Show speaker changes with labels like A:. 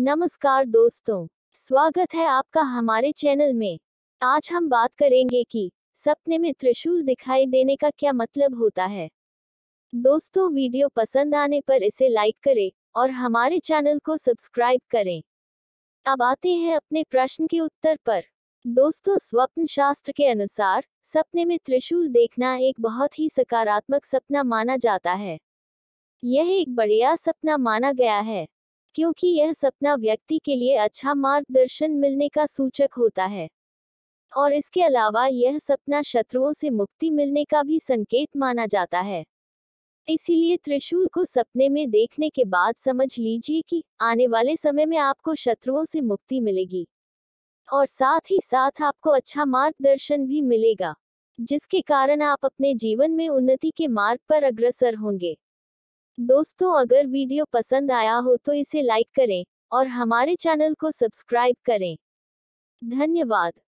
A: नमस्कार दोस्तों स्वागत है आपका हमारे चैनल में आज हम बात करेंगे कि सपने में त्रिशूल दिखाई देने का क्या मतलब होता है दोस्तों वीडियो पसंद आने पर इसे लाइक करें और हमारे चैनल को सब्सक्राइब करें अब आते हैं अपने प्रश्न के उत्तर पर दोस्तों स्वप्न शास्त्र के अनुसार सपने में त्रिशूल देखना एक बहुत ही सकारात्मक सपना माना जाता है यह एक बढ़िया सपना माना गया है क्योंकि यह सपना व्यक्ति के लिए अच्छा मार्गदर्शन मिलने का सूचक होता है और इसके अलावा यह सपना शत्रुओं से मुक्ति मिलने का भी संकेत माना जाता है इसीलिए त्रिशूल को सपने में देखने के बाद समझ लीजिए कि आने वाले समय में आपको शत्रुओं से मुक्ति मिलेगी और साथ ही साथ आपको अच्छा मार्गदर्शन भी मिलेगा जिसके कारण आप अपने जीवन में उन्नति के मार्ग पर अग्रसर होंगे दोस्तों अगर वीडियो पसंद आया हो तो इसे लाइक करें और हमारे चैनल को सब्सक्राइब करें धन्यवाद